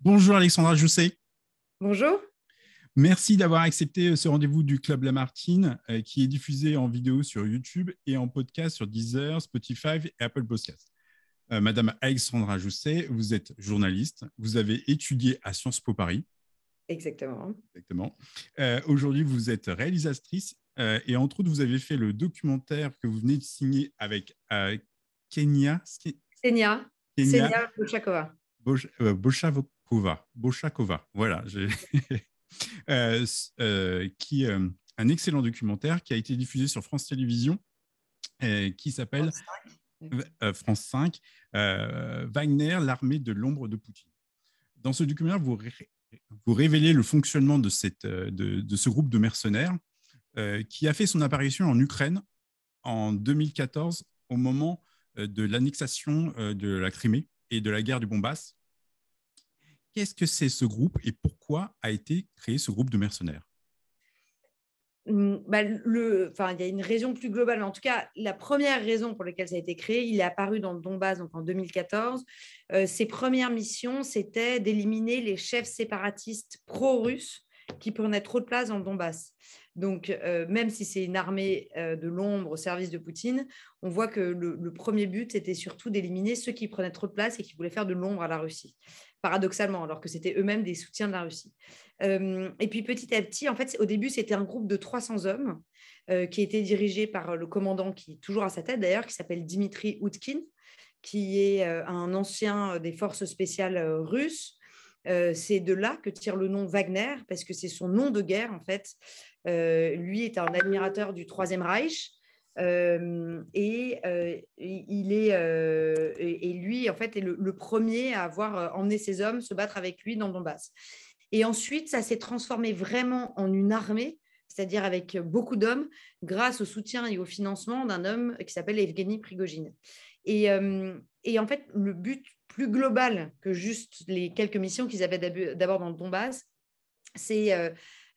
Bonjour Alexandra Jousset. Bonjour. Merci d'avoir accepté euh, ce rendez-vous du Club Lamartine euh, qui est diffusé en vidéo sur YouTube et en podcast sur Deezer, Spotify et Apple Podcasts. Euh, Madame Alexandra Jousset, vous êtes journaliste, vous avez étudié à Sciences Po Paris. Exactement. Exactement. Aujourd'hui, vous êtes réalisatrice et entre autres, vous avez fait le documentaire que vous venez de signer avec Kenya. Kenya. Kenya Bochakova. Kova, voilà, euh, euh, qui euh, un excellent documentaire qui a été diffusé sur France Télévisions, qui s'appelle France 5, Wagner, l'armée de l'ombre de Poutine. Dans ce documentaire, vous, révélez le fonctionnement de, cette, de, ce groupe de mercenaires qui a fait son apparition en Ukraine en 2014 au moment de l'annexation de la Crimée et de la guerre du Bombass. Qu'est-ce que c'est ce groupe et pourquoi a été créé ce groupe de mercenaires hum, bah, il y a une raison plus globale, en tout cas, la première raison pour laquelle ça a été créé, il est apparu dans le Donbass donc en 2014. Euh, ses premières missions, c'était d'éliminer les chefs séparatistes pro-russes qui prenaient trop de place dans le Donbass. Donc, euh, même si c'est une armée euh, de l'ombre au service de Poutine, on voit que le, premier but, était surtout d'éliminer ceux qui prenaient trop de place et qui voulaient faire de l'ombre à la Russie, paradoxalement, alors que c'était eux-mêmes des soutiens de la Russie. Euh, et puis, petit à petit, en fait, au début, c'était un groupe de 300 hommes qui était dirigé par le commandant qui est toujours à sa tête, d'ailleurs, qui s'appelle Dimitri Houtkin, qui est un ancien des forces spéciales russes euh, c'est de là que tire le nom Wagner, parce que c'est son nom de guerre, en fait. Euh, lui est un admirateur du Troisième Reich. Euh, et il est et, lui en fait est le, premier à avoir emmené ses hommes se battre avec lui dans le Donbass. Et ensuite, ça s'est transformé vraiment en une armée c'est-à-dire avec beaucoup d'hommes, grâce au soutien et au financement d'un homme qui s'appelle Evgeny Prigogine. et, en fait, le but plus global que juste les quelques missions qu'ils avaient d'abord dans le Donbass. C'est euh,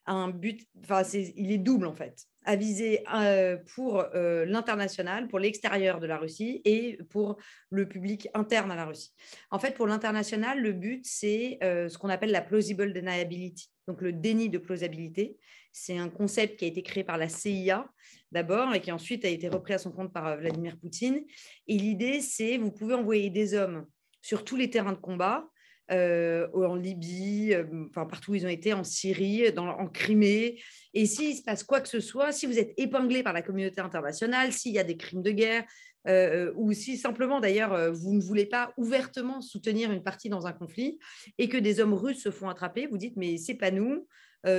un but, enfin, c'est il est double en fait, à viser euh, pour euh, l'international, pour l'extérieur de la Russie et pour le public interne à la Russie. En fait, pour l'international, le but, c'est ce qu'on appelle la plausible deniability, donc le déni de plausibilité. C'est un concept qui a été créé par la CIA d'abord et qui ensuite a été repris à son compte par Vladimir Poutine. Et l'idée, c'est vous pouvez envoyer des hommes sur tous les terrains de combat, euh, en Libye, euh, enfin, partout où ils ont été, en Syrie, en Crimée. Et s'il se passe quoi que ce soit, si vous êtes épinglé par la communauté internationale, s'il y a des crimes de guerre, euh, ou si simplement d'ailleurs vous ne voulez pas ouvertement soutenir une partie dans un conflit et que des hommes russes se font attraper, vous dites mais c'est pas nous,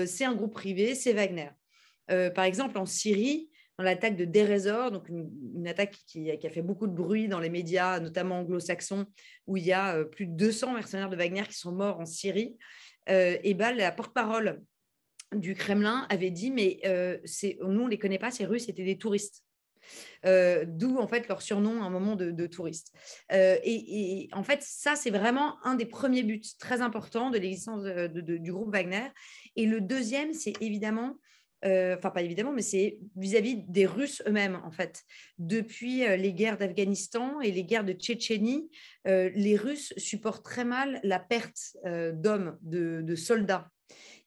c'est un groupe privé, c'est Wagner. par exemple, en Syrie, dans l'attaque de Derezor, donc une, attaque qui, a fait beaucoup de bruit dans les médias, notamment anglo-saxons, où il y a euh, plus de 200 mercenaires de Wagner qui sont morts en Syrie. Euh, et ben, la porte-parole du Kremlin avait dit, mais euh, nous, on ne les connaît pas, ces Russes étaient des touristes. D'où en fait leur surnom à un moment de, de touriste. et, et, en fait, ça c'est vraiment un des premiers buts très importants de l'existence du groupe Wagner. Et le deuxième, c'est évidemment euh, enfin pas évidemment, mais c'est vis-à-vis des Russes eux-mêmes en fait. Depuis euh, les guerres d'Afghanistan et les guerres de Tchétchénie, euh, les Russes supportent très mal la perte d'hommes, de, soldats.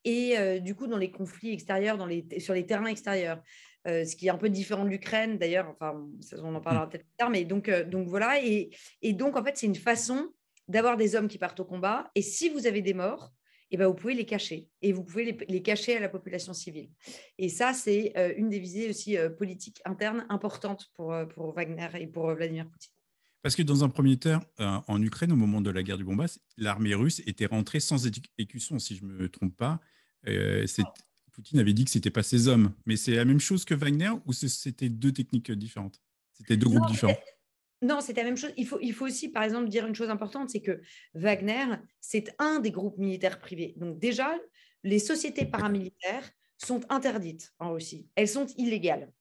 Et du coup, dans les conflits extérieurs, sur les terrains extérieurs, ce qui est un peu différent de l'Ukraine d'ailleurs, enfin, on en parlera mm. peut-être plus tard, mais donc, voilà. et donc, en fait, c'est une façon d'avoir des hommes qui partent au combat. Et si vous avez des morts, eh ben, vous pouvez les cacher et vous pouvez les, cacher à la population civile. Et ça, c'est euh, une des visées aussi euh, politiques internes importantes pour, euh, pour Wagner et pour Vladimir Poutine. Parce que dans un premier temps, en Ukraine, au moment de la guerre du Bombas, l'armée russe était rentrée sans écusson, si je ne me trompe pas. Poutine avait dit que ce n'était pas ses hommes. Mais c'est la même chose que Wagner ou c'était deux techniques différentes C'était deux groupes différents non, c'est la même chose. Il faut, il faut aussi, par exemple, dire une chose importante, c'est que Wagner, c'est un des groupes militaires privés. Donc déjà, les sociétés paramilitaires sont interdites en hein, Russie. Elles sont illégales.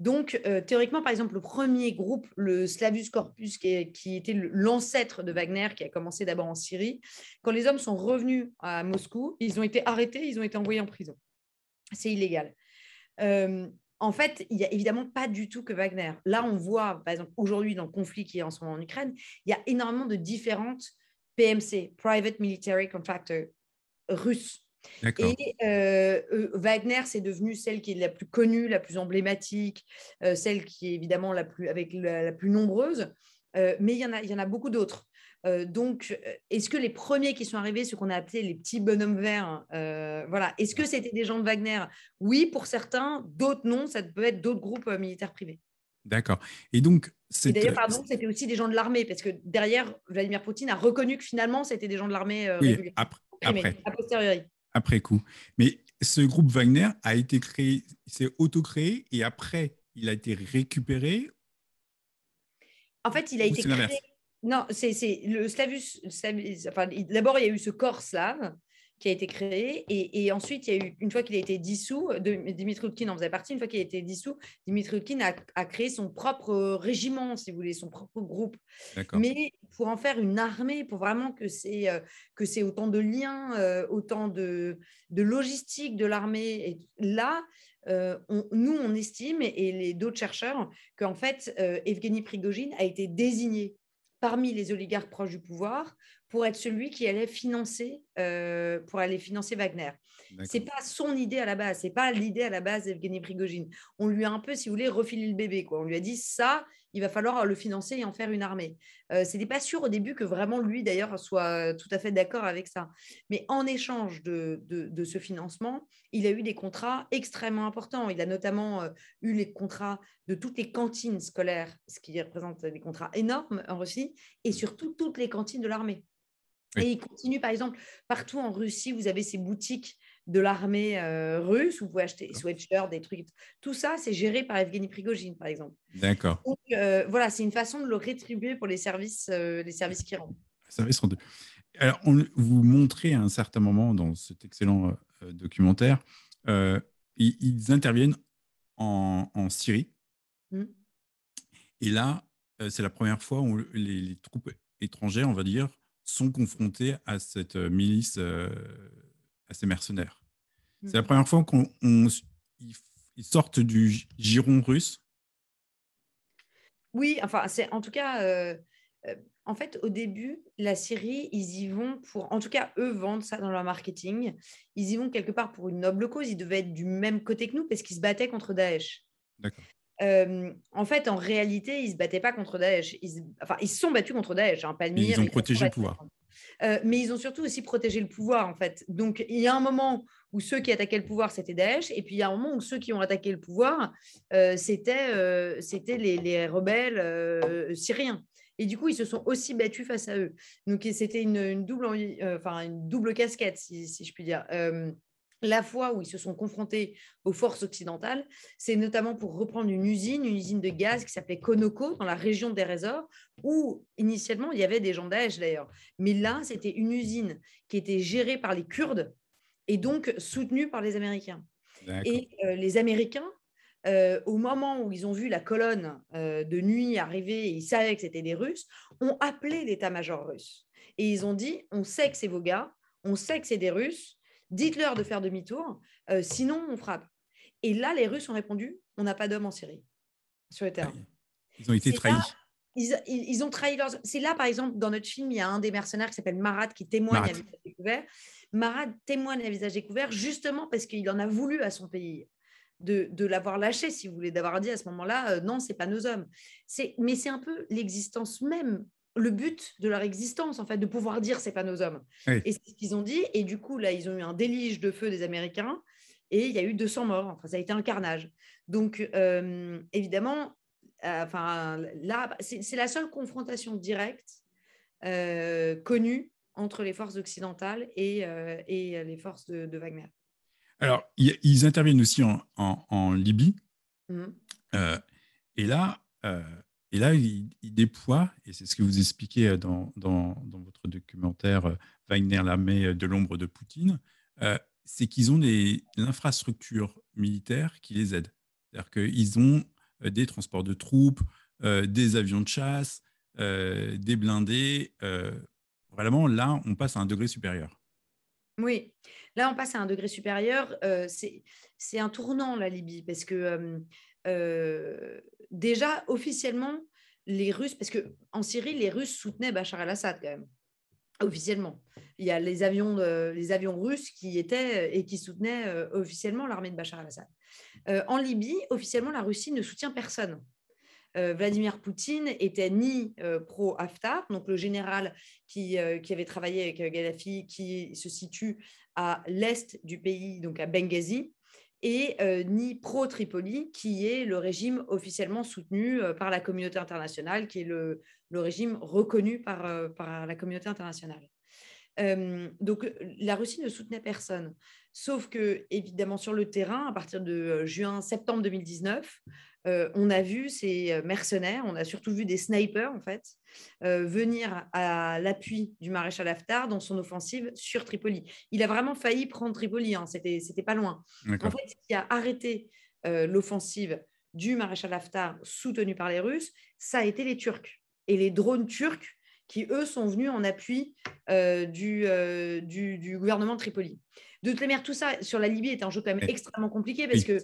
Donc, euh, théoriquement, par exemple, le premier groupe, le Slavus Corpus, qui, était l'ancêtre de Wagner, qui a commencé d'abord en Syrie, quand les hommes sont revenus à Moscou, ils ont été arrêtés, ils ont été envoyés en prison. C'est illégal. Euh, en fait, il n'y a évidemment pas du tout que Wagner. Là, on voit, par exemple, aujourd'hui, dans le conflit qui est en ce moment en Ukraine, il y a énormément de différentes PMC, Private Military Contractor, russes. Et euh, euh, Wagner, c'est devenu celle qui est la plus connue, la plus emblématique, euh, celle qui est évidemment la plus, avec la, plus nombreuse, mais il y en a beaucoup d'autres. Euh, donc, euh, est-ce que les premiers qui sont arrivés, ceux qu'on a appelés les petits bonhommes verts, euh, voilà, est-ce que c'était des gens de Wagner Oui, pour certains, d'autres non, ça peut être d'autres groupes militaires privés. D'accord. Et donc, c'est. D'ailleurs, pardon, c'était aussi des gens de l'armée, parce que derrière, Vladimir Poutine a reconnu que finalement, c'était des gens de l'armée. oui, après, après, après, coup. Mais ce groupe Wagner a été créé, s'est auto-créé et après, il a été récupéré. En fait, il a été créé non, c'est le Slavus. enfin, D'abord, il y a eu ce corps slave qui a été créé. Et, ensuite, il y a eu, une fois qu'il a été dissous, de, Dimitri en faisait partie, une fois qu'il a été dissous, Dimitri a, créé son propre régiment, si vous voulez, son propre groupe. Mais pour en faire une armée, pour vraiment que c'est euh, c'est autant de liens, euh, autant de, de logistique de l'armée. Et là, euh, nous, on estime, et les d'autres chercheurs, qu'en fait, Evgeny Prigogine a été désigné parmi les oligarques proches du pouvoir pour être celui qui allait financer euh, pour aller financer Wagner. C'est pas son idée à la base, c'est pas l'idée à la base d'Evgeny Prigogine. On lui a un peu, si vous voulez, refilé le bébé. Quoi. On lui a dit ça, il va falloir le financer et en faire une armée. Euh, C'était pas sûr au début que vraiment lui, d'ailleurs, soit tout à fait d'accord avec ça. Mais en échange de, ce financement, il a eu des contrats extrêmement importants. Il a notamment euh, eu les contrats de toutes les cantines scolaires, ce qui représente des contrats énormes en Russie, et mmh. surtout toutes les cantines de l'armée. Et il continue, par exemple, partout en Russie, vous avez ces boutiques de l'armée euh, russe, où vous pouvez acheter des sweatshirts, des trucs. Tout ça, c'est géré par Evgeny Prigogine, par exemple. D'accord. Donc, euh, voilà, c'est une façon de le rétribuer pour les services, euh, les services qu'il rend. Services rendus. Alors, on, vous montrez à un certain moment dans cet excellent documentaire, ils, interviennent en, Syrie. Mmh. Et là, c'est la première fois où les, les troupes étrangères, on va dire, sont confrontés à cette euh, milice, euh, à ces mercenaires. Mmh. C'est la première fois qu'ils sortent du giron russe. Oui, enfin, c'est en tout cas, euh, en fait, au début, la Syrie, ils y vont pour, en tout cas, eux vendent ça dans leur marketing. Ils y vont quelque part pour une noble cause. Ils devaient être du même côté que nous parce qu'ils se battaient contre Daesh. D'accord en fait, en réalité, ils ne se battaient pas contre Daesh. Ils, se... enfin, ils se sont battus contre Daesh. Hein, Palmyre, ils ont protégé le pouvoir. Euh, mais ils ont surtout aussi protégé le pouvoir, en fait. Donc, il y a un moment où ceux qui attaquaient le pouvoir, c'était Daesh. Et puis, il y a un moment où ceux qui ont attaqué le pouvoir, euh, c'était euh, les, rebelles euh, syriens. Et du coup, ils se sont aussi battus face à eux. Donc, c'était une, double, enfin, une double casquette, si, si je puis dire la fois où ils se sont confrontés aux forces occidentales, c'est notamment pour reprendre une usine, une usine de gaz qui s'appelait Conoco dans la région des résors, où initialement il y avait des gens d'ailleurs. Mais là, c'était une usine qui était gérée par les Kurdes et donc soutenue par les Américains. Et euh, les Américains, euh, au moment où ils ont vu la colonne euh, de nuit arriver et ils savaient que c'était des Russes, ont appelé l'état-major russe. Et ils ont dit, on sait que c'est vos gars, on sait que c'est des Russes dites-leur de faire demi-tour, euh, sinon on frappe. Et là, les Russes ont répondu, on n'a pas d'hommes en Syrie, sur le terrain. Ah, ils ont été trahis. ils, ont trahi leurs... C'est là, par exemple, dans notre film, il y a un des mercenaires qui s'appelle Marat qui témoigne avec à visage découvert. Marat témoigne à visage découvert justement parce qu'il en a voulu à son pays de, l'avoir lâché, si vous voulez, d'avoir dit à ce moment-là, euh, non, c'est pas nos hommes. Mais c'est un peu l'existence même le but de leur existence, en fait, de pouvoir dire c'est pas nos hommes. Et c'est ce qu'ils ont dit. Et du coup, là, ils ont eu un délige de feu des Américains et il y a eu 200 morts. Enfin, ça a été un carnage. Donc, euh, évidemment, euh, enfin, là, c'est la seule confrontation directe euh, connue entre les forces occidentales et, et les forces de, Wagner. Alors, ils interviennent aussi en, Libye. Mmh. et là, et là, il, déploient, déploie, et c'est ce que vous expliquez euh, dans, votre documentaire euh, Wagner, l'armée euh, de l'ombre de Poutine, c'est qu'ils ont l'infrastructure militaire qui les aide. C'est-à-dire qu'ils ont des transports de troupes, des avions de chasse, des blindés. vraiment, là, on passe à un degré supérieur. Oui, là on passe à un degré supérieur. c'est un tournant la Libye parce que euh, déjà officiellement, les Russes, parce que en Syrie, les Russes soutenaient Bachar el-Assad quand même, officiellement. Il y a les avions, les avions russes qui étaient euh, et qui soutenaient euh, officiellement l'armée de Bachar el-Assad. en Libye, officiellement, la Russie ne soutient personne. Vladimir Poutine était ni pro-Haftar, donc le général qui, qui, avait travaillé avec Gaddafi, qui se situe à l'est du pays, donc à Benghazi, et euh, ni pro-Tripoli, qui est le régime officiellement soutenu euh, par la communauté internationale, qui est le, régime reconnu par, euh, par, la communauté internationale. donc la Russie ne soutenait personne. Sauf que, évidemment, sur le terrain, à partir de juin-septembre 2019, euh, on a vu ces euh, mercenaires, on a surtout vu des snipers en fait, euh, venir à l'appui du maréchal Haftar dans son offensive sur Tripoli. Il a vraiment failli prendre Tripoli, hein, c'était, pas loin. En fait, ce qui a arrêté l'offensive du maréchal Haftar soutenu par les Russes, ça a été les Turcs et les drones turcs qui, eux, sont venus en appui du, du, du, gouvernement de Tripoli. De toute manière, tout ça sur la Libye est un jeu quand même extrêmement compliqué parce que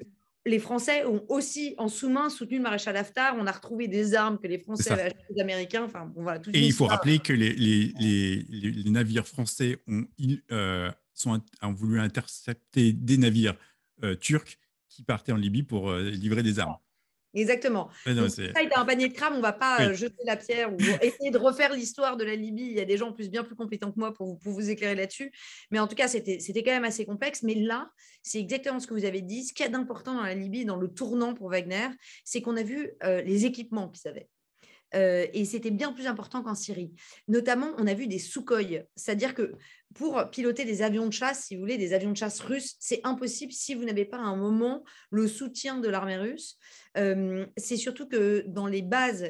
les Français ont aussi en sous-main soutenu le maréchal Haftar. On a retrouvé des armes que les Français avaient achetées aux Américains. Enfin, Et il faut rappeler que euh, les, navires français ont, euh, sont, voulu intercepter des navires euh, turcs qui partaient en Libye pour livrer des armes. Exactement. ça il a un panier de crabe, on va pas euh, jeter la pierre ou essayer de refaire l'histoire de la Libye. Il y a des gens plus bien plus compétents que moi pour, vous éclairer là-dessus. Mais en tout cas, c'était quand même assez complexe. Mais là, c'est exactement ce que vous avez dit. Ce qu'il y a d'important dans la Libye, dans le tournant pour Wagner, c'est qu'on a vu euh, les équipements qu'ils avaient. Euh, et c'était bien plus important qu'en Syrie. Notamment, on a vu des Sukhoi, c'est-à-dire que pour piloter des avions de chasse, si vous voulez, des avions de chasse russes, c'est impossible si vous n'avez pas à un moment le soutien de l'armée russe. Euh, c'est surtout que dans les bases,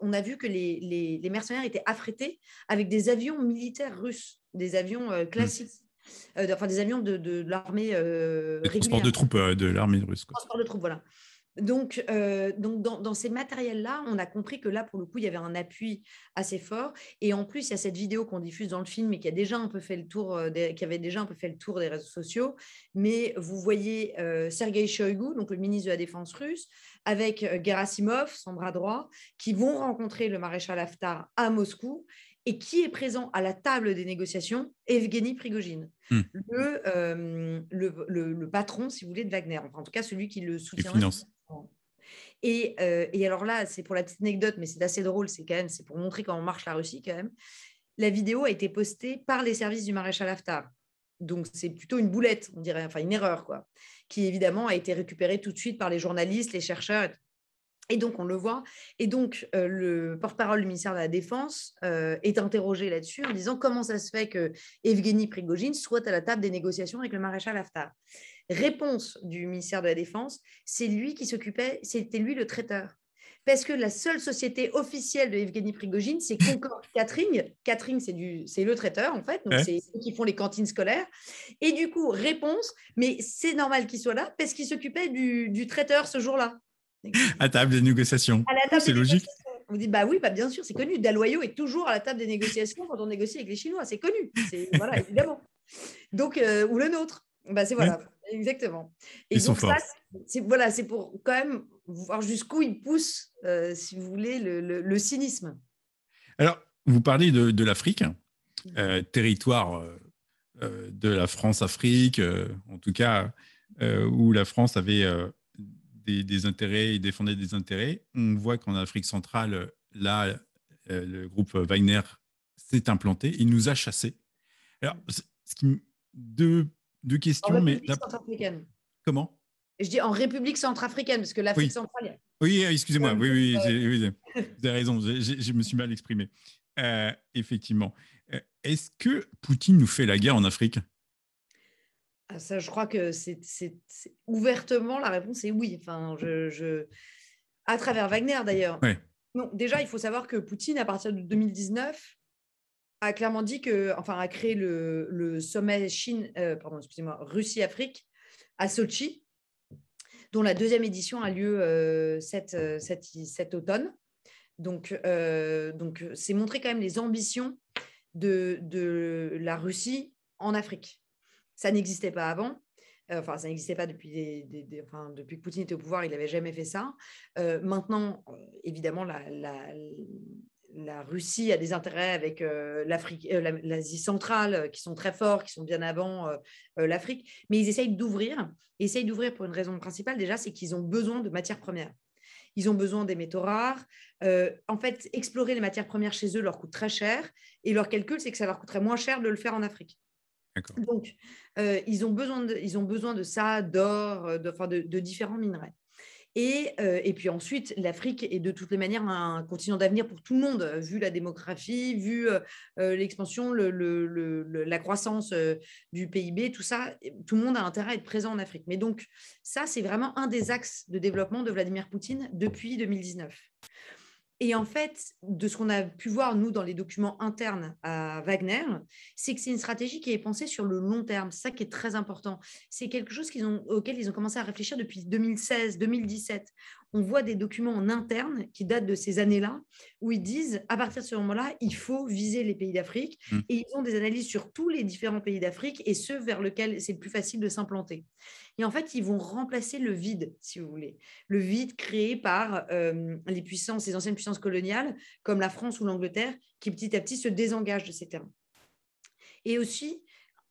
on a vu que les, mercenaires étaient affrétés avec des avions militaires russes, des avions euh, hmm. classiques. enfin des avions de, l'armée euh, Transport de troupes de l'armée russe. Quoi. Transport de troupes, voilà. Donc, euh, donc dans, ces matériels-là, on a compris que là, pour le coup, il y avait un appui assez fort. Et en plus, il y a cette vidéo qu'on diffuse dans le film et qui, a déjà un peu fait le tour euh, qui avait déjà un peu fait le tour des réseaux sociaux. Mais vous voyez euh, Sergei Shoigu, donc le ministre de la Défense russe, avec euh, Gerasimov, son bras droit, qui vont rencontrer le maréchal Haftar à Moscou et qui est présent à la table des négociations Evgeny Prigogine, hmm. le, le, le, patron, si vous voulez, de Wagner, enfin, en tout cas celui qui le soutient. Euh, et, alors là, c'est pour la petite anecdote, mais c'est assez drôle, c'est quand même, c'est pour montrer comment marche la Russie quand même. La vidéo a été postée par les services du maréchal Haftar. Donc c'est plutôt une boulette, on dirait, enfin une erreur, quoi, qui évidemment a été récupérée tout de suite par les journalistes, les chercheurs. Et donc, on le voit. Et donc, euh, le porte-parole du ministère de la Défense euh, est interrogé là-dessus en disant comment ça se fait que Evgeny Prigogine soit à la table des négociations avec le maréchal Haftar. Réponse du ministère de la Défense, c'est lui qui s'occupait, c'était lui le traiteur. Parce que la seule société officielle de Evgeny Prigogine, c'est Concorde Catering. Catering, c'est, du, c'est le traiteur, en fait. Donc, c'est ceux qui font les cantines scolaires. Et du coup, réponse, mais c'est normal qu'il soit là parce qu'il s'occupait du traiteur ce jour-là. À table des négociations. C'est logique. Vous On dit, bah oui, bah bien sûr, c'est connu. Daloyo est toujours à la table des négociations quand on négocie avec les Chinois. C'est connu. Voilà, évidemment. Donc, euh, ou le nôtre. Bah, c'est voilà, mm. exactement. Ils donc, sont forts. c'est pour quand même voir jusqu'où il pousse, euh, si vous voulez, le, cynisme. Alors, vous parlez de, l'Afrique, hein. mm. euh, territoire de la France-Afrique, en tout cas, où la France avait des, intérêts, il défendait des intérêts. On voit qu'en Afrique centrale, là, euh, le groupe Wagner s'est implanté, il nous a chassés. Alors, ce qui, deux, deux questions, en mais centrafricaine. comment Je dis en République centrafricaine parce que l'Afrique centrale. Oui, euh, excusez-moi. Oui, oui, euh, vous avez raison. Je me suis mal exprimé. effectivement. Est-ce que Poutine nous fait la guerre en Afrique ah, je crois que c'est ouvertement la réponse est oui. Enfin, À travers Wagner d'ailleurs. déjà, il faut savoir que Poutine, à partir de 2019, a clairement dit que, enfin, a créé le, sommet Chine, euh, Russie-Afrique à Sochi, dont la deuxième édition a lieu cet, euh, euh, automne. Donc, c'est montrer quand même les ambitions de la Russie en Afrique. Ça n'existait pas avant. Euh, enfin, ça n'existait pas depuis, que Poutine était au pouvoir, il n'avait jamais fait ça. Euh, maintenant, euh, évidemment, la, Russie a des intérêts avec l'Afrique, l'Asie centrale, qui sont très forts, qui sont bien avant l'Afrique, mais ils essayent d'ouvrir. Essayent d'ouvrir pour une raison principale déjà, c'est qu'ils ont besoin de matières premières. Ils ont besoin des métaux rares. en fait, explorer les matières premières chez eux leur coûte très cher, et leur calcul, c'est que ça leur coûterait moins cher de le faire en Afrique. Donc, euh, ils, ont besoin de, ils ont besoin de ça, d'or, euh, de, différents minerais. Euh, et, puis ensuite, l'Afrique est de toutes les manières un continent d'avenir pour tout le monde, vu la démographie, vu l'expansion, la croissance du PIB, tout ça, tout le monde a intérêt à être présent en Afrique. Mais donc, ça, c'est vraiment un des axes de développement de Vladimir Poutine depuis 2019. Et en fait, de ce qu'on a pu voir, nous, dans les documents internes à Wagner, c'est que c'est une stratégie qui est pensée sur le long terme. ça qui est très important. C'est quelque chose auquel ils ont commencé à réfléchir depuis 2016, 2017 on voit des documents en interne qui datent de ces années-là, où ils disent, à partir de ce moment-là, il faut viser les pays d'Afrique. Mm. Et ils ont des analyses sur tous les différents pays d'Afrique et ceux vers lesquels c'est le plus facile de s'implanter. Et en fait, ils vont remplacer le vide, si vous voulez, le vide créé par euh, les puissances, les anciennes puissances coloniales, comme la France ou l'Angleterre, qui petit à petit se désengagent de ces terrains. Et aussi,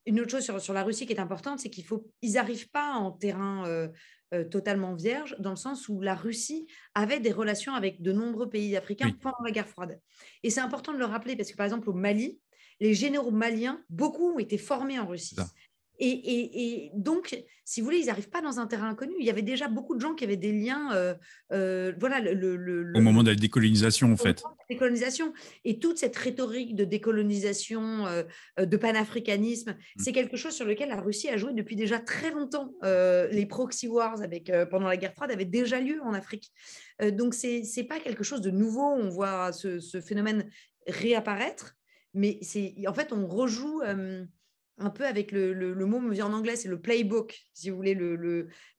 une autre chose sur, la Russie qui est importante, c'est qu'ils n'arrivent pas en terrain euh, euh, totalement vierge, dans le sens où la Russie avait des relations avec de nombreux pays africains pendant la guerre froide. Et c'est important de le rappeler, parce que par exemple au Mali, les généraux maliens, beaucoup ont été formés en Russie. Et, donc, si vous voulez, ils n'arrivent pas dans un terrain inconnu. Il y avait déjà beaucoup de gens qui avaient des liens. Euh, euh, voilà, le, au moment de la décolonisation, en fait. décolonisation. Et toute cette rhétorique de décolonisation, euh, de panafricanisme, mm. c'est quelque chose sur lequel la Russie a joué depuis déjà très longtemps. les proxy wars avec, pendant la guerre froide avaient déjà lieu en Afrique. donc, ce n'est pas quelque chose de nouveau. On voit ce, ce phénomène réapparaître. Mais en fait, on rejoue un peu avec le, le, mot me vient en anglais, c'est le playbook, si vous voulez,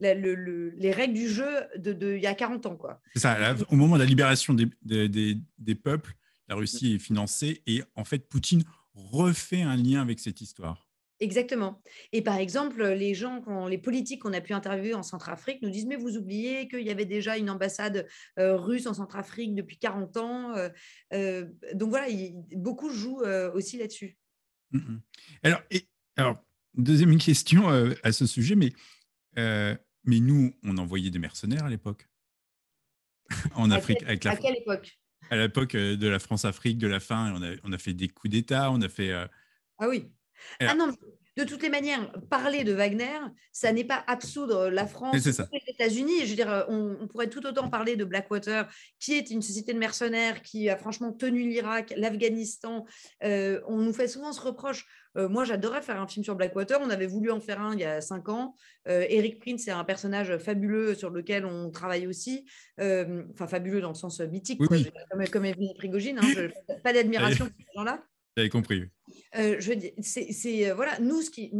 les règles du jeu de, il y a 40 ans. Quoi. C'est ça, au moment de la libération des, peuples, la Russie est financée et en fait, Poutine refait un lien avec cette histoire. Exactement. Et par exemple, les gens, les politiques qu'on a pu interviewer en Centrafrique nous disent Mais vous oubliez qu'il y avait déjà une ambassade euh, russe en Centrafrique depuis 40 ans. Euh, euh, donc voilà, beaucoup jouent aussi là-dessus. Alors, et, deuxième question euh, à ce sujet, mais, euh, mais nous, on envoyait des mercenaires à l'époque. en Afrique. à quelle époque À l'époque euh, de la France-Afrique, de la fin, on a, fait des coups d'État, on a fait. Ah oui. ah non, de toutes les manières, parler de Wagner, ça n'est pas absoudre euh, la France et les États-Unis. Je euh, on, pourrait tout autant parler de Blackwater, qui est une société de mercenaires qui a franchement tenu l'Irak, l'Afghanistan. Euh, on nous fait souvent ce reproche. moi, j'adorais faire un film sur Blackwater. On avait voulu en faire un il y a cinq ans. Eric Prince c'est un personnage fabuleux sur lequel on travaille aussi. Enfin, fabuleux dans le sens mythique, Comme, Prigogine. Hein, pas d'admiration pour ces gens-là. J'avais compris. Euh, je c'est euh, voilà, nous ce qui.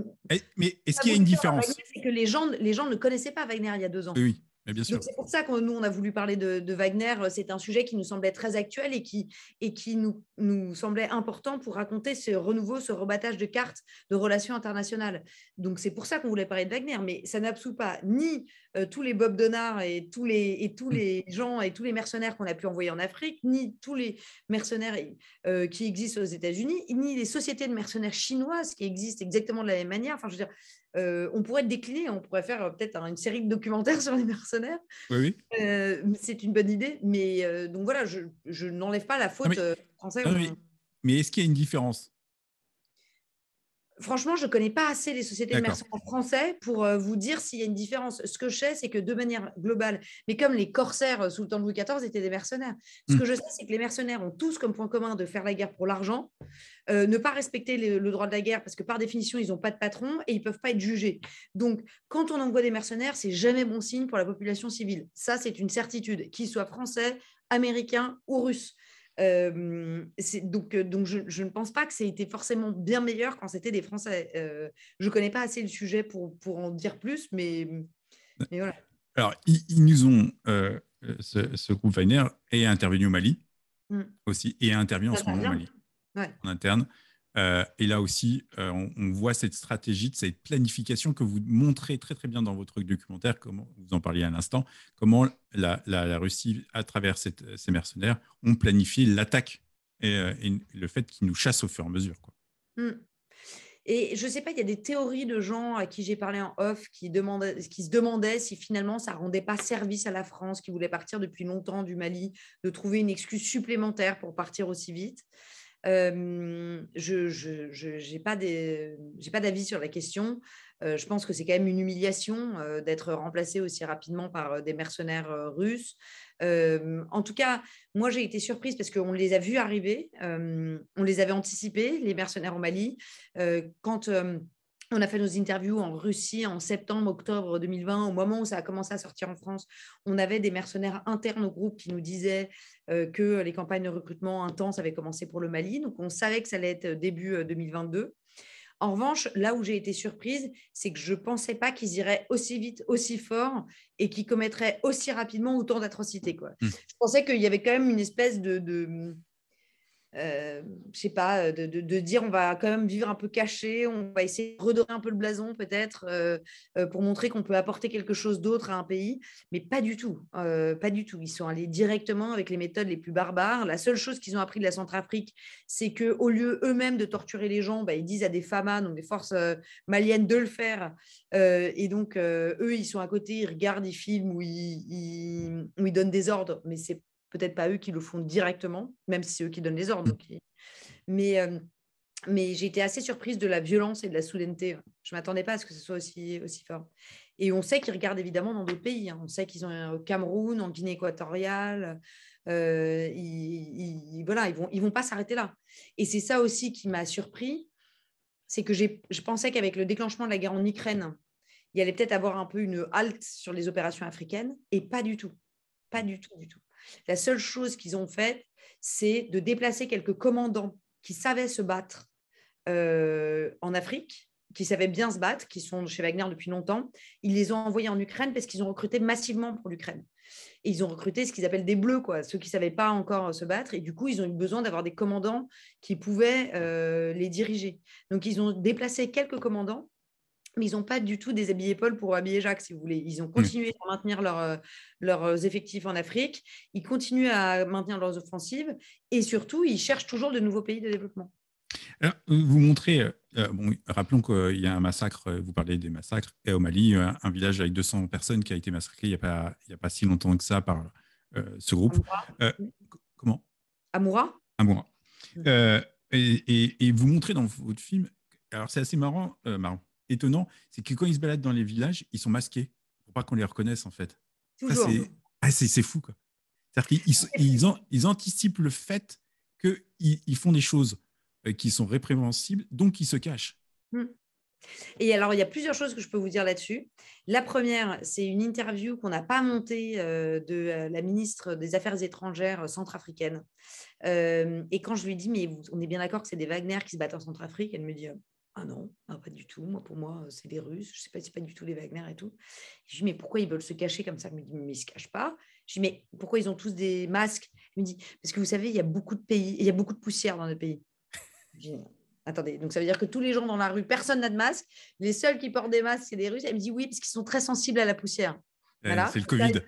mais est-ce qu'il y a une différence C'est que les gens, les gens ne connaissaient pas Wagner il y a deux ans. Oui. C'est pour ça que nous, on a voulu parler de, Wagner. C'est un sujet qui nous semblait très actuel et qui, et qui nous, nous semblait important pour raconter ce renouveau, ce rebattage de cartes de relations internationales. Donc, c'est pour ça qu'on voulait parler de Wagner. Mais ça n'absout pas ni euh, tous les Bob Donard et tous les, et tous les mm. gens et tous les mercenaires qu'on a pu envoyer en Afrique, ni tous les mercenaires euh, qui existent aux États-Unis, ni les sociétés de mercenaires chinoises qui existent exactement de la même manière. Enfin, je veux dire, euh, on pourrait décliner, on pourrait faire euh, peut-être une série de documentaires sur les mercenaires. Oui. Euh, c'est une bonne idée, mais donc voilà, je, n'enlève pas la ah, faute française. mais est-ce qu'il y a une différence Franchement, je ne connais pas assez les sociétés de mercenaires français pour euh, vous dire s'il y a une différence. Ce que je sais, c'est que de manière globale, mais comme les corsaires euh, sous le temps de Louis XIV étaient des mercenaires, ce hmm. que je sais, c'est que les mercenaires ont tous comme point commun de faire la guerre pour l'argent, euh, ne pas respecter le droit de la guerre parce que par définition, ils n'ont pas de patron et ils ne peuvent pas être jugés. Donc, quand on envoie des mercenaires, c'est jamais bon signe pour la population civile. Ça, c'est une certitude, qu'ils soient français, américains ou russes donc, donc je, ne pense pas que ça a été forcément bien meilleur quand c'était des Français. je ne connais pas assez le sujet pour, pour en dire plus, mais, mmh, bah, voilà. Alors, ils, nous ont, ce, groupe Weiner est intervenu au Mali mmh. aussi, et intervenu en ce moment au Mali en interne. Euh, et là aussi, euh, on, voit cette stratégie, cette planification que vous montrez très très bien dans votre documentaire, comment vous en parliez à l'instant, comment la, Russie, à travers ses euh, ces mercenaires, ont planifié l'attaque et, le fait qu'ils nous chassent au fur et à mesure. Mm. Et je ne sais pas, il y a des théories de gens à qui j'ai parlé en off qui, qui se demandaient si finalement ça ne rendait pas service à la France, qui voulait partir depuis longtemps du Mali, de trouver une excuse supplémentaire pour partir aussi vite je n'ai pas d'avis sur la question. je pense que c'est quand même une humiliation d'être remplacé aussi rapidement par des mercenaires russes. en tout cas, moi j'ai été surprise parce qu'on les a vus arriver, on les avait anticipés, les mercenaires au Mali. quand on a fait nos interviews en Russie en septembre, octobre 2020. Au moment où ça a commencé à sortir en France, on avait des mercenaires internes au groupe qui nous disaient euh, que les campagnes de recrutement intenses avaient commencé pour le Mali. Donc, on savait que ça allait être début 2022. Euh, en revanche, là où j'ai été surprise, c'est que je ne pensais pas qu'ils iraient aussi vite, aussi fort et qu'ils commettraient aussi rapidement autant d'atrocités. Mmh. Je pensais qu'il y avait quand même une espèce de euh, je sais pas, euh, de, dire on va quand même vivre un peu caché, on va essayer de redorer un peu le blason peut-être euh, euh, pour montrer qu'on peut apporter quelque chose d'autre à un pays, mais pas du tout, pas du tout. Ils sont allés directement avec les méthodes les plus barbares. La seule chose qu'ils ont appris de la Centrafrique, c'est que au lieu eux-mêmes de torturer les gens, bah, ils disent à des FAMA, donc des forces maliennes, de le faire. et donc eux, ils sont à côté, ils regardent, ils filment ou ils, ils donnent des ordres, mais c'est peut-être pas eux qui le font directement, même si c'est eux qui donnent les ordres. Mm. Euh, mais, j'ai été assez surprise de la violence et de la soudaineté. Je ne m'attendais pas à ce que ce soit aussi, fort. Et on sait qu'ils regardent évidemment dans d'autres pays. Hein. On sait qu'ils ont au Cameroun, en Guinée équatoriale. Euh, ils, ne voilà, ils vont, vont pas s'arrêter là. Et c'est ça aussi qui m'a surpris, c'est que je pensais qu'avec le déclenchement de la guerre en Ukraine, il y allait peut-être avoir un peu une halte sur les opérations africaines, et pas du tout, pas du tout, du tout. La seule chose qu'ils ont faite, c'est de déplacer quelques commandants qui savaient se battre euh, en Afrique, qui savaient bien se battre, qui sont chez Wagner depuis longtemps. Ils les ont envoyés en Ukraine parce qu'ils ont recruté massivement pour l'Ukraine. ils ont recruté ce qu'ils appellent des bleus, quoi, ceux qui ne savaient pas encore se battre. Et du coup, ils ont eu besoin d'avoir des commandants qui pouvaient euh, les diriger. Donc, ils ont déplacé quelques commandants mais ils n'ont pas du tout déshabillé Paul pour habiller Jacques, si vous voulez. Ils ont hmm. continué à maintenir leur, euh, leurs euh, effectifs en Afrique, ils continuent à maintenir leurs offensives, et surtout, ils cherchent toujours de nouveaux pays de développement. Alors, euh, vous montrez, rappelons qu'il y a un massacre, vous parlez des massacres, et au Mali, un, village avec 200 personnes qui a été massacré il n'y a, pas si longtemps que ça par ce groupe. comment Amoura Amoura. Et, vous montrez dans votre film, alors c'est assez marrant, marrant étonnant, c'est que quand ils se baladent dans les villages, ils sont masqués pour pas qu'on les reconnaisse en fait. Ah, c'est fou quoi. C'est-à-dire qu'ils ils, ils, anticipent le fait qu'ils ils font des choses euh, qui sont répréhensibles, donc ils se cachent. Hmm. Et alors, il y a plusieurs choses que je peux vous dire là-dessus. La première, c'est une interview qu'on n'a pas montée euh, de euh, la ministre des Affaires étrangères centrafricaine. et quand je lui dis, mais on est bien d'accord que c'est des Wagner qui se battent en Centrafrique, elle me dit, ah non, ah, pas du tout. Moi, pour moi, euh, c'est des Russes. Je sais pas, c'est pas du tout les Wagner et tout. Je dis, mais pourquoi ils veulent se cacher comme ça Il me dit mais ils se cachent pas. Je dis, mais pourquoi ils ont tous des masques Il me dit, parce que vous savez, il y a beaucoup de pays, il y a beaucoup de poussière dans le pays. attendez, donc ça veut dire que tous les gens dans la rue, personne n'a de masque. Les seuls qui portent des masques, c'est des Russes. Elle me dit, oui, parce qu'ils sont très sensibles à la poussière. Euh, voilà. C'est le Covid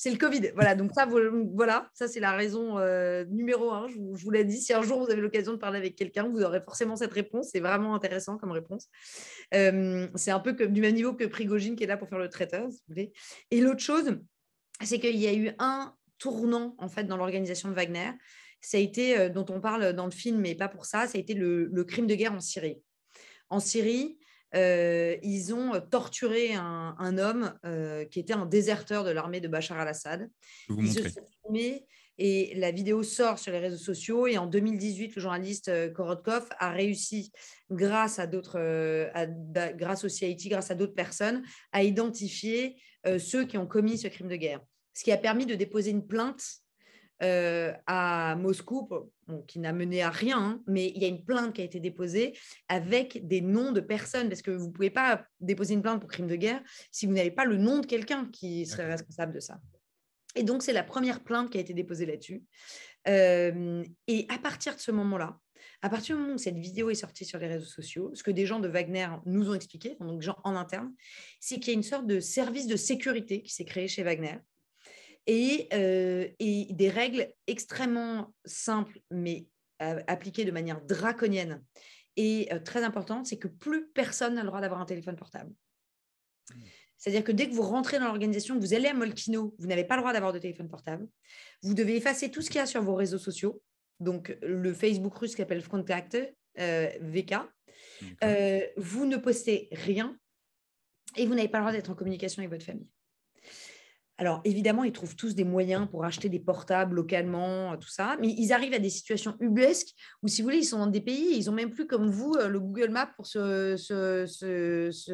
c'est le Covid. Voilà, donc ça, voilà, ça c'est la raison euh, numéro un. Je vous, l'ai dit, si un jour vous avez l'occasion de parler avec quelqu'un, vous aurez forcément cette réponse. C'est vraiment intéressant comme réponse. Euh, c'est un peu du même niveau que Prigogine qui est là pour faire le traiteur, vous voulez. Et l'autre chose, c'est qu'il y a eu un tournant en fait dans l'organisation de Wagner. Ça a été, euh, dont on parle dans le film, mais pas pour ça, ça a été le crime de guerre en Syrie. En Syrie, euh, ils ont euh, torturé un, homme euh, qui était un déserteur de l'armée de Bachar al-Assad. ils se sont filmés et la vidéo sort sur les réseaux sociaux. Et en 2018, le journaliste Korotkov a réussi, grâce à d'autres, bah, grâce au CIT, grâce à d'autres personnes, à identifier ceux qui ont commis ce crime de guerre. Ce qui a permis de déposer une plainte euh, à Moscou, qui n'a mené à rien, hein, mais il y a une plainte qui a été déposée avec des noms de personnes, parce que vous ne pouvez pas déposer une plainte pour crime de guerre si vous n'avez pas le nom de quelqu'un qui serait responsable de ça. Et donc, c'est la première plainte qui a été déposée là-dessus. Euh, et à partir de ce moment-là, à partir du moment où cette vidéo est sortie sur les réseaux sociaux, ce que des gens de Wagner nous ont expliqué, donc gens en interne, c'est qu'il y a une sorte de service de sécurité qui s'est créé chez Wagner, euh, et, des règles extrêmement simples, mais euh, appliquées de manière draconienne. Et euh, très importante, c'est que plus personne n'a le droit d'avoir un téléphone portable. C'est-à-dire que dès que vous rentrez dans l'organisation, vous allez à Molkino, vous n'avez pas le droit d'avoir de téléphone portable. Vous devez effacer tout ce qu'il y a sur vos réseaux sociaux, donc le Facebook russe qui s'appelle Contact, VK. vous ne postez rien et vous n'avez pas le droit d'être en communication avec votre famille. Alors évidemment, ils trouvent tous des moyens pour acheter des portables localement, tout ça, mais ils arrivent à des situations ubuesques où, si vous voulez, ils sont dans des pays, ils n'ont même plus comme vous euh, le Google Maps pour se,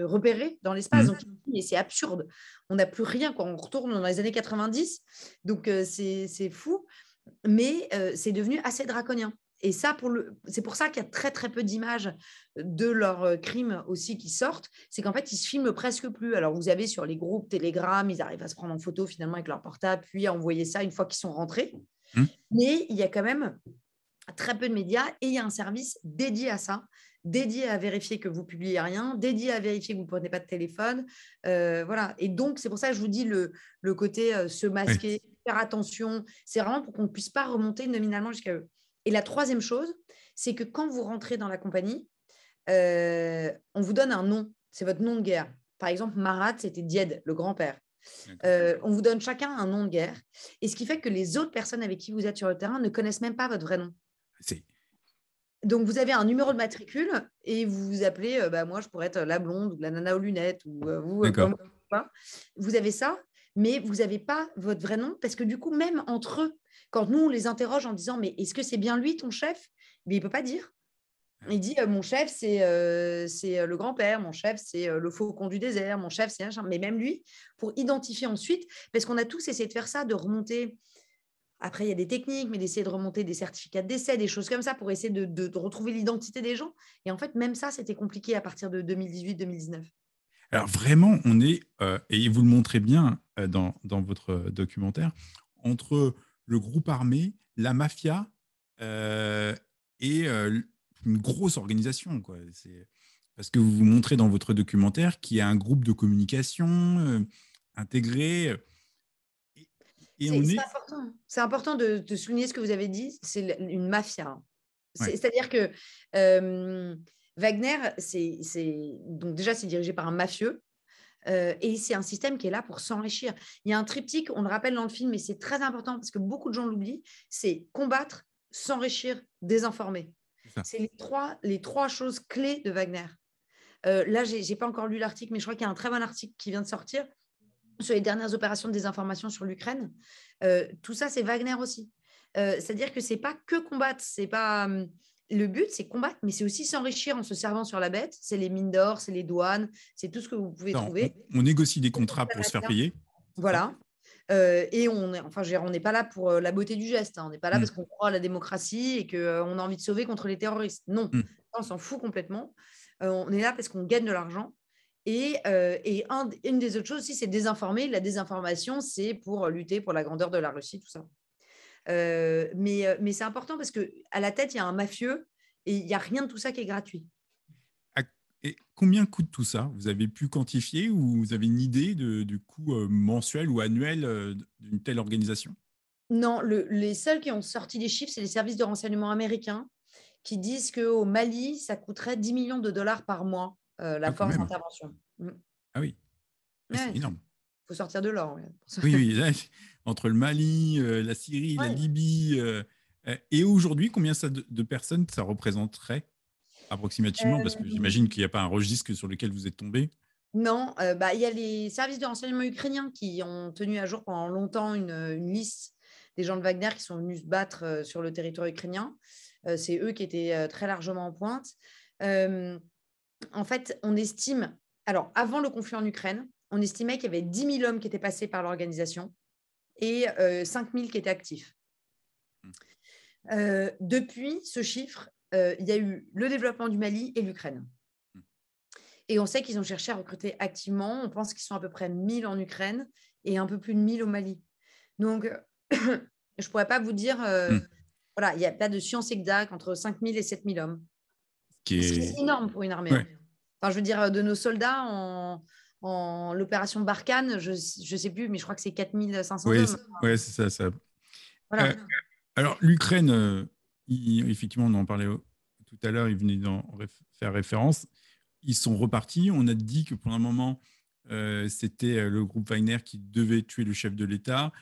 repérer dans l'espace. Mmh. et c'est absurde. On n'a plus rien quand on retourne dans les années 90. Donc euh, c'est fou, mais euh, c'est devenu assez draconien. Et ça, c'est pour ça qu'il y a très très peu d'images euh, de leurs euh, crimes aussi qui sortent. C'est qu'en fait, ils se filment presque plus. Alors, vous avez sur les groupes Telegram, ils arrivent à se prendre en photo finalement avec leur portable, puis à envoyer ça une fois qu'ils sont rentrés. Mmh. Mais il y a quand même très peu de médias et il y a un service dédié à ça, dédié à vérifier que vous publiez rien, dédié à vérifier que vous ne prenez pas de téléphone. Euh, voilà. Et donc, c'est pour ça que je vous dis le, côté se masquer, faire attention. C'est vraiment pour qu'on ne puisse pas remonter nominalement jusqu'à eux. Et la troisième chose, c'est que quand vous rentrez dans la compagnie, euh, on vous donne un nom. C'est votre nom de guerre. Par exemple, Marat, c'était Died, le grand-père. Euh, on vous donne chacun un nom de guerre. Et ce qui fait que les autres personnes avec qui vous êtes sur le terrain ne connaissent même pas votre vrai nom. Donc, vous avez un numéro de matricule et vous vous appelez, euh, bah, moi, je pourrais être la blonde ou la nana aux lunettes ou vous. Comme, vous avez ça, mais vous n'avez pas votre vrai nom parce que du coup, même entre eux, quand nous, on les interroge en disant, mais est-ce que c'est bien lui ton chef Mais il ne peut pas dire. Il dit, euh, mon chef, c'est euh, c'est euh, le grand-père, mon chef, c'est le faucon du désert, mon chef, c'est un... Mais même lui, pour identifier ensuite, parce qu'on a tous essayé de faire ça, de remonter après, il y a des techniques, mais d'essayer de remonter des certificats d'essai, des choses comme ça pour essayer de, retrouver l'identité des gens. Et en fait, même ça, c'était compliqué à partir de 2018-2019. Alors vraiment, on est, et vous le montrez bien dans, dans, votre documentaire, entre le groupe armé, la mafia euh, et euh, une grosse organisation. Quoi. Parce que vous vous montrez dans votre documentaire qu'il y a un groupe de communication euh, intégré. Et, c'est important, important de, souligner ce que vous avez dit, c'est une mafia. C'est-à-dire que Wagner, c'est donc déjà c'est dirigé par un mafieux euh, et c'est un système qui est là pour s'enrichir. Il y a un triptyque, on le rappelle dans le film, mais c'est très important parce que beaucoup de gens l'oublient, c'est combattre, s'enrichir, désinformer. C'est les trois, les trois choses clés de Wagner. Euh, là, je n'ai pas encore lu l'article, mais je crois qu'il y a un très bon article qui vient de sortir sur les dernières opérations de désinformation sur l'Ukraine. Euh, tout ça, c'est Wagner aussi. C'est-à-dire que c'est pas que combattre, c'est pas hum, le but, c'est combattre, mais c'est aussi s'enrichir en se servant sur la bête. C'est les mines d'or, c'est les douanes, c'est tout ce que vous pouvez trouver. On, négocie des contrats pour se faire payer. Voilà. Euh, et on n'est enfin, on n'est pas là pour euh, la beauté du geste. Hein. On n'est pas là hmm. parce qu'on croit à la démocratie et qu'on euh, on a envie de sauver contre les terroristes. Non, hmm. on s'en fout complètement. on est là parce qu'on gagne de l'argent. Et, une des autres choses aussi, c'est désinformer. La désinformation, c'est pour lutter pour la grandeur de la Russie, tout ça. Euh, mais euh, mais c'est important parce que à la tête, il y a un mafieux et il n'y a rien de tout ça qui est gratuit. Et combien coûte tout ça Vous avez pu quantifier ou vous avez une idée du coût euh, mensuel ou annuel d'une telle organisation Non, les seuls qui ont sorti des chiffres, c'est les services de renseignement américains qui disent qu'au Mali, ça coûterait 10 millions de dollars par mois, la ah, force d'intervention. Mm. Ah oui, c'est énorme. Il faut sortir de l'or. Oui, oui, entre le Mali, euh, la Syrie, la Libye. Euh, euh, et aujourd'hui, combien ça de, personnes ça représenterait approximativement Parce que j'imagine qu'il n'y a pas un registre sur lequel vous êtes tombé. Non, bah, il y a les services de renseignement ukrainiens qui ont tenu à jour pendant longtemps une, liste des gens de Wagner qui sont venus se battre sur le territoire ukrainien. c'est eux qui étaient très largement en pointe. en fait, on estime, alors avant le conflit en Ukraine, on estimait qu'il y avait 10 000 hommes qui étaient passés par l'organisation et 5 euh, 000 qui étaient actifs. Hmm. Euh, depuis ce chiffre, euh, il y a eu le développement du Mali et l'Ukraine. Hmm. Et on sait qu'ils ont cherché à recruter activement. On pense qu'ils sont à peu près 1000 en Ukraine et un peu plus de 1000 au Mali. Donc, je ne pourrais pas vous dire, hmm. voilà, il n'y a pas de science exacte entre 5000 et 7000 hommes. Qui C'est énorme pour une armée. Enfin, je veux dire, de nos soldats, on, en l'opération Barkhane, je ne sais plus, mais je crois que c'est 4500 oui, hommes. Oui, c'est ça. Euh, alors, l'Ukraine, euh, effectivement, on en parlait tout à l'heure, il venait d'en faire référence. Ils sont repartis. On a dit que pour un moment, euh, c'était le groupe Wagner qui devait tuer le chef de l'État.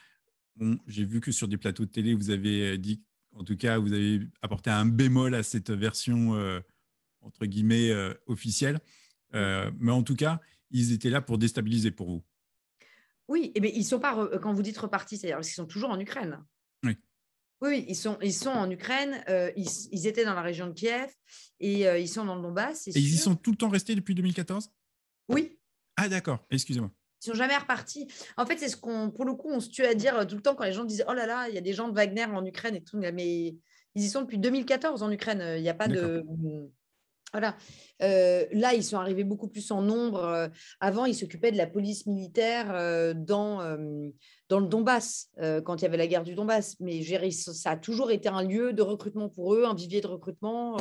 J'ai vu que sur des plateaux de télé, vous avez dit, en tout cas, vous avez apporté un bémol à cette version, entre guillemets, officielle. mais en tout cas, ils étaient là pour déstabiliser pour vous. Oui, mais eh ils sont pas, quand vous dites repartis, c'est-à-dire qu'ils sont toujours en Ukraine. Oui. Oui, ils sont, ils sont en Ukraine, euh, ils, étaient dans la région de Kiev et euh, ils sont dans le Donbass. Et ils y sont tout le temps restés depuis 2014 Oui. Ah d'accord, excusez-moi. Ils sont jamais repartis. En fait, c'est ce qu'on, pour le coup, on se tue à dire tout le temps quand les gens disent Oh là là, il y a des gens de Wagner en Ukraine et tout, mais ils y sont depuis 2014 en Ukraine. Il n'y a pas de. Voilà. Euh, là, ils sont arrivés beaucoup plus en nombre. Euh, avant, ils s'occupaient de la police militaire euh, dans, dans le Donbass, quand il y avait la guerre du Donbass. Mais ça a toujours été un lieu de recrutement pour eux, un vivier de recrutement.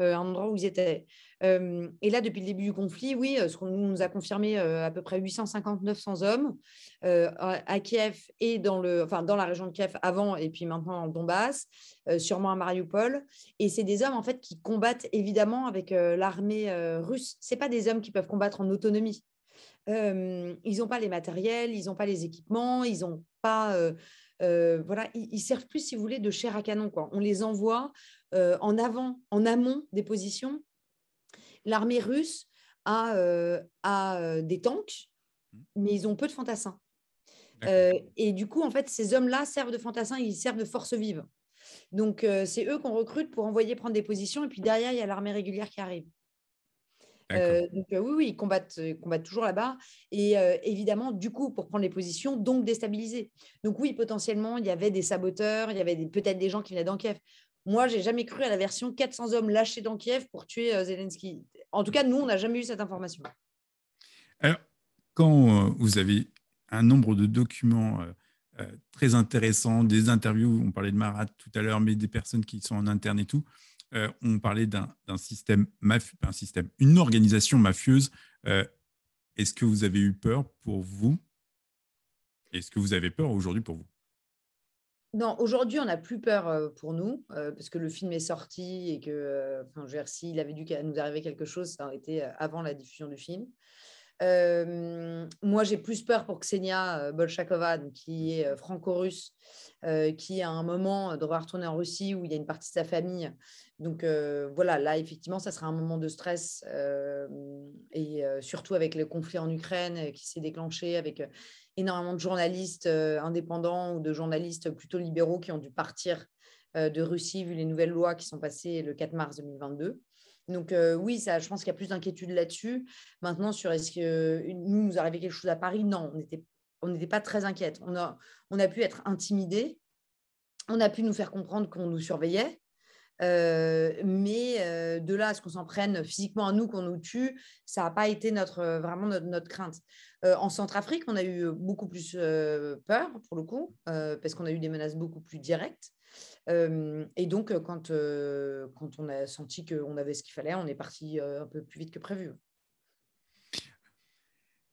Euh, un endroit où ils étaient. Euh, et là, depuis le début du conflit, oui, euh, ce qu'on nous a confirmé à peu près 850-900 hommes à Kiev et dans, le, enfin, dans la région de Kiev avant et puis maintenant en Donbass, sûrement à Mariupol. Et c'est des hommes en fait qui combattent évidemment avec l'armée russe. C'est pas des hommes qui peuvent combattre en autonomie. ils n'ont pas les matériels, ils n'ont pas les équipements, ils n'ont pas. voilà, ils, servent plus, si vous voulez, de chair à canon. Quoi. On les envoie euh, en avant, en amont des positions. L'armée russe a, euh, euh, des tanks, hmm. mais ils ont peu de fantassins. et du coup, en fait, ces hommes-là servent de fantassins, ils servent de forces vives. Donc, c'est eux qu'on recrute pour envoyer prendre des positions, et puis derrière, il y a l'armée régulière qui arrive. donc, oui, ils combattent, toujours là-bas. Et évidemment, du coup, pour prendre les positions, donc déstabiliser. Donc oui, potentiellement, il y avait des saboteurs, il y avait peut-être des gens qui venaient d'Ankiev. Moi, j'ai jamais cru à la version 400 hommes lâchés dans Kiev pour tuer euh, Zelensky. En tout cas, nous, on n'a jamais eu cette information. Alors, quand euh, vous avez un nombre de documents euh, très intéressants, des interviews, on parlait de Marat tout à l'heure, mais des personnes qui sont en interne et tout, on parlait d'un système, mafieux, un système, une organisation mafieuse. Est-ce que vous avez eu peur pour vous Est-ce que vous avez peur aujourd'hui pour vous non, aujourd'hui, on n'a plus peur pour nous, parce que le film est sorti et que, enfin, je veux dire, s'il avait dû nous arriver quelque chose, ça aurait été avant la diffusion du film. moi, j'ai plus peur pour Ksenia Bolshakova, qui est franco-russe, qui à un moment devra retourner en Russie où il y a une partie de sa famille. Donc voilà, là, effectivement, ça sera un moment de stress, et surtout avec le conflit en Ukraine qui s'est déclenché, avec énormément de journalistes euh, indépendants ou de journalistes plutôt libéraux qui ont dû partir euh, de Russie vu les nouvelles lois qui sont passées le 4 mars 2022. Donc euh, oui, ça, je pense qu'il y a plus d'inquiétude là-dessus. Maintenant, sur est-ce que nous, nous arrivait quelque chose à Paris, non, on n'était on pas très inquiète. On a, on a pu être intimidés, on a pu nous faire comprendre qu'on nous surveillait, mais de là à ce qu'on s'en prenne physiquement à nous, qu'on nous tue, ça n'a pas été notre, vraiment notre crainte en Centrafrique, on a eu beaucoup plus peur, pour le coup, parce qu'on a eu des menaces beaucoup plus directes. et donc, quand, quand on a senti qu'on avait ce qu'il fallait, on est parti un peu plus vite que prévu.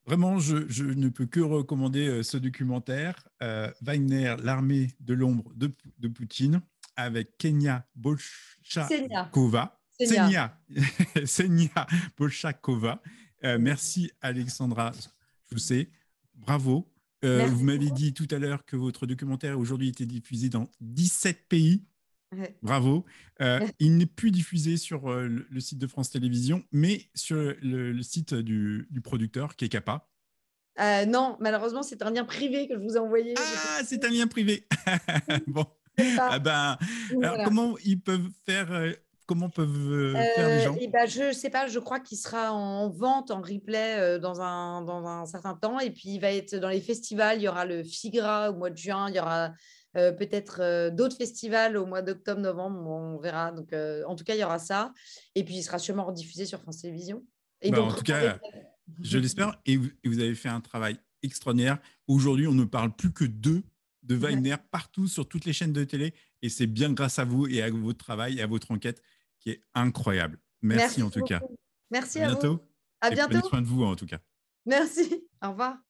Vraiment, je, ne peux que recommander ce documentaire, Wagner, l'armée de l'ombre de, de, Poutine, avec Kenya Bolchakova. Senia. Senia. Senia Bolchakova. merci Alexandra je sais, bravo. Euh, vous m'avez dit tout à l'heure que votre documentaire aujourd'hui était diffusé dans 17 pays. Bravo. Euh, il n'est plus diffusé sur euh, le, site de France Télévisions, mais sur le, site du, producteur qui est non, malheureusement, c'est un lien privé que je vous ai envoyé. Ah, c'est un lien privé. bon. Ah ben, alors, comment ils peuvent faire Comment peuvent euh, faire les euh, gens eh ben, Je ne sais pas, je crois qu'il sera en vente, en replay euh, dans, un, dans un certain temps. Et puis, il va être dans les festivals. Il y aura le Figra au mois de juin. Il y aura peut-être d'autres festivals au mois d'octobre, novembre, on verra. Donc, en tout cas, il y aura ça. Et puis, il sera sûrement rediffusé sur France Télévisions. Bah, en tout cas, je l'espère. Et vous avez fait un travail extraordinaire. Aujourd'hui, on ne parle plus que d'eux, de Wagner, partout, sur toutes les chaînes de télé. Et c'est bien grâce à vous et à votre travail et à votre enquête qui est incroyable. Merci, en tout cas. Merci à, à bientôt. Vous. À bientôt. Prenez soin de vous en tout cas. Merci. Au revoir.